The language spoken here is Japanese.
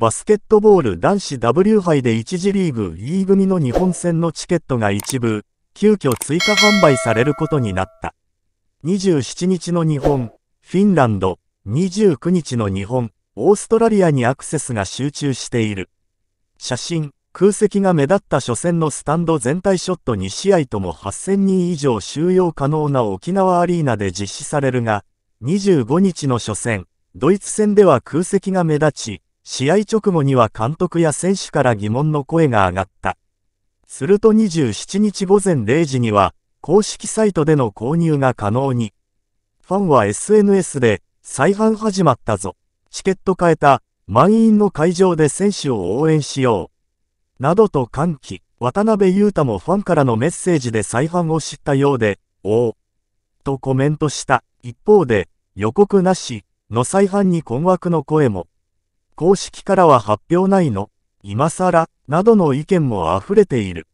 バスケットボール男子 W 杯で1次リーグ E 組の日本戦のチケットが一部、急遽追加販売されることになった。27日の日本、フィンランド、29日の日本、オーストラリアにアクセスが集中している。写真、空席が目立った初戦のスタンド全体ショット2試合とも8000人以上収容可能な沖縄アリーナで実施されるが、25日の初戦、ドイツ戦では空席が目立ち、試合直後には監督や選手から疑問の声が上がった。すると27日午前0時には、公式サイトでの購入が可能に。ファンは SNS で、再販始まったぞ。チケット買えた、満員の会場で選手を応援しよう。などと歓喜、渡辺裕太もファンからのメッセージで再販を知ったようで、おお。とコメントした。一方で、予告なし、の再販に困惑の声も。公式からは発表ないの今更、などの意見も溢れている。